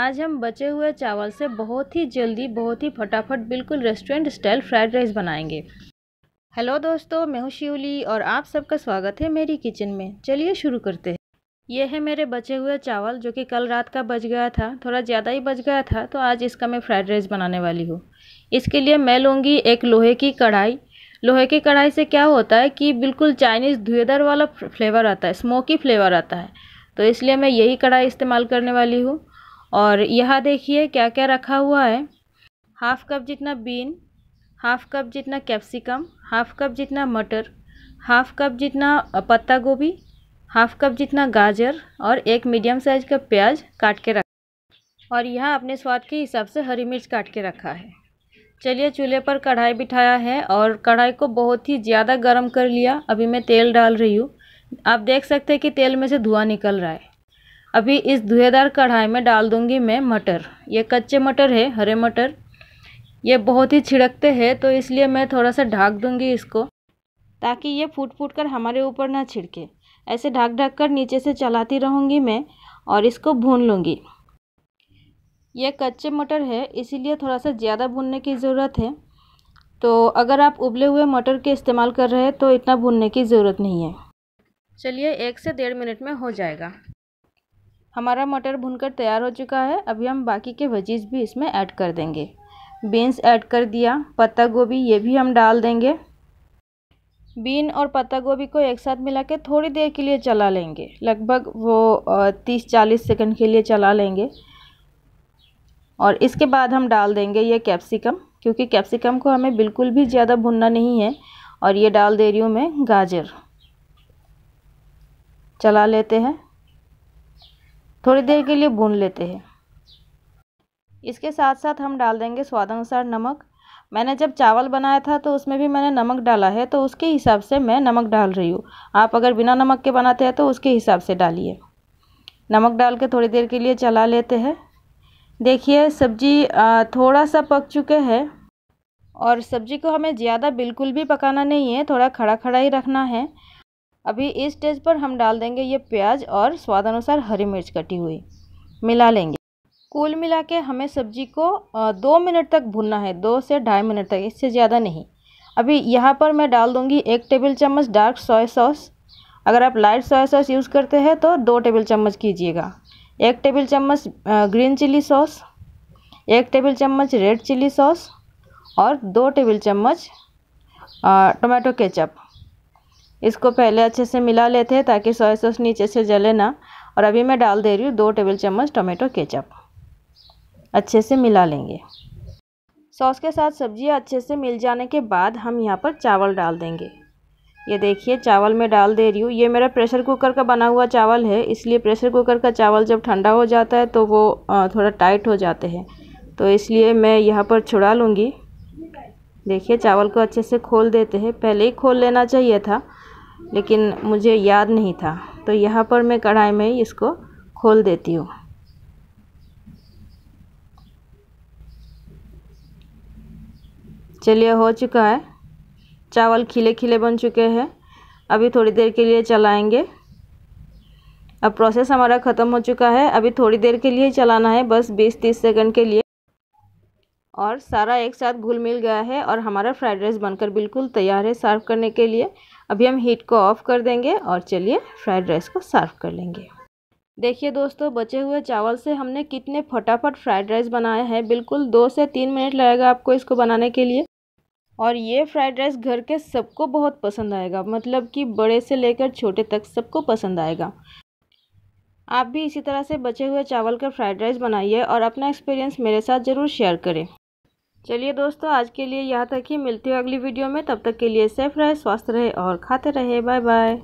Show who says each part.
Speaker 1: आज हम बचे हुए चावल से बहुत ही जल्दी बहुत ही फटाफट बिल्कुल रेस्टोरेंट स्टाइल फ्राइड राइस बनाएंगे हेलो दोस्तों मैं हूँ शिवली और आप सबका स्वागत है मेरी किचन में चलिए शुरू करते हैं यह है मेरे बचे हुए चावल जो कि कल रात का बच गया था थोड़ा ज़्यादा ही बच गया था तो आज इसका मैं फ्राइड राइस बनाने वाली हूँ इसके लिए मैं लूँगी एक लोहे की कढ़ाई लोहे की कढ़ाई से क्या होता है कि बिल्कुल चाइनीज़ धुएदार वाला फ्लेवर आता है स्मोकी फ्लेवर आता है तो इसलिए मैं यही कढ़ाई इस्तेमाल करने वाली हूँ और यहाँ देखिए क्या क्या रखा हुआ है हाफ़ कप जितना बीन हाफ़ कप जितना कैप्सिकम हाफ़ कप जितना मटर हाफ़ कप जितना पत्ता गोभी हाफ़ कप जितना गाजर और एक मीडियम साइज़ का प्याज काट के रखा और यह अपने स्वाद के हिसाब से हरी मिर्च काट के रखा है चलिए चूल्हे पर कढ़ाई बिठाया है और कढ़ाई को बहुत ही ज़्यादा गर्म कर लिया अभी मैं तेल डाल रही हूँ आप देख सकते हैं कि तेल में से धुआं निकल रहा है अभी इस धुएँदार कढ़ाई में डाल दूँगी मैं मटर ये कच्चे मटर है हरे मटर ये बहुत ही छिड़कते हैं तो इसलिए मैं थोड़ा सा ढाक दूंगी इसको ताकि ये फूट फूट कर हमारे ऊपर ना छिड़के ऐसे ढाक ढाक कर नीचे से चलाती रहूँगी मैं और इसको भून लूँगी ये कच्चे मटर है इसीलिए थोड़ा सा ज़्यादा भूनने की ज़रूरत है तो अगर आप उबले हुए मटर के इस्तेमाल कर रहे हैं तो इतना भूनने की ज़रूरत नहीं है चलिए एक से डेढ़ मिनट में हो जाएगा हमारा मटर भुनकर तैयार हो चुका है अभी हम बाकी के वजीज़ भी इसमें ऐड कर देंगे बीन्स ऐड कर दिया पत्ता गोभी ये भी हम डाल देंगे बीन और पत्ता गोभी को एक साथ मिला के थोड़ी देर के लिए चला लेंगे लगभग वो तीस चालीस सेकंड के लिए चला लेंगे और इसके बाद हम डाल देंगे ये कैप्सिकम क्योंकि कैप्सिकम को हमें बिल्कुल भी ज़्यादा भुनना नहीं है और ये डाल दे रही हूँ मैं गाजर चला लेते हैं थोड़ी देर के लिए भून लेते हैं इसके साथ साथ हम डाल देंगे स्वाद अनुसार नमक मैंने जब चावल बनाया था तो उसमें भी मैंने नमक डाला है तो उसके हिसाब से मैं नमक डाल रही हूँ आप अगर बिना नमक के बनाते हैं तो उसके हिसाब से डालिए नमक डाल के थोड़ी देर के लिए चला लेते हैं देखिए सब्जी थोड़ा सा पक चुके हैं और सब्जी को हमें ज़्यादा बिल्कुल भी पकाना नहीं है थोड़ा खड़ा खड़ा ही रखना है अभी इस स्टेज पर हम डाल देंगे ये प्याज और स्वाद अनुसार हरी मिर्च कटी हुई मिला लेंगे कुल मिला के हमें सब्जी को दो मिनट तक भुनना है दो से ढाई मिनट तक इससे ज़्यादा नहीं अभी यहाँ पर मैं डाल दूँगी एक टेबल चम्मच डार्क सोया सॉस अगर आप लाइट सोया सॉस यूज़ करते हैं तो दो टेबल चम्मच कीजिएगा एक टेबल चम्मच ग्रीन चिली सॉस एक टेबल चम्मच रेड चिली सॉस और दो टेबल चम्मच टोमेटो केचप इसको पहले अच्छे से मिला लेते हैं ताकि सोया सॉस नीचे से जले ना और अभी मैं डाल दे रही हूँ दो टेबल चम्मच टोमेटो केचप अच्छे से मिला लेंगे सॉस के साथ सब्जियाँ अच्छे से मिल जाने के बाद हम यहाँ पर चावल डाल देंगे ये देखिए चावल मैं डाल दे रही हूँ ये मेरा प्रेशर कुकर का बना हुआ चावल है इसलिए प्रेशर कुकर का चावल जब ठंडा हो जाता है तो वो थोड़ा टाइट हो जाते हैं तो इसलिए मैं यहाँ पर छुड़ा लूँगी देखिए चावल को अच्छे से खोल देते हैं पहले ही खोल लेना चाहिए था लेकिन मुझे याद नहीं था तो यहाँ पर मैं कढ़ाई में इसको खोल देती हूँ चलिए हो चुका है चावल खिले खिले बन चुके हैं अभी थोड़ी देर के लिए चलाएंगे अब प्रोसेस हमारा ख़त्म हो चुका है अभी थोड़ी देर के लिए चलाना है बस 20-30 सेकंड के लिए और सारा एक साथ घुल मिल गया है और हमारा फ्राइड राइस बनकर बिल्कुल तैयार है सर्व करने के लिए अभी हम हीट को ऑफ़ कर देंगे और चलिए फ्राइड राइस को सर्व कर लेंगे देखिए दोस्तों बचे हुए चावल से हमने कितने फटाफट फ्राइड राइस बनाया है बिल्कुल दो से तीन मिनट लगेगा आपको इसको बनाने के लिए और ये फ्राइड राइस घर के सबको बहुत पसंद आएगा मतलब कि बड़े से लेकर छोटे तक सबको पसंद आएगा आप भी इसी तरह से बचे हुए चावल का फ्राइड राइस बनाइए और अपना एक्सपीरियंस मेरे साथ ज़रूर शेयर करें चलिए दोस्तों आज के लिए यहाँ तक ही मिलती हूँ अगली वीडियो में तब तक के लिए सेफ रहे स्वस्थ रहे और खाते रहे बाय बाय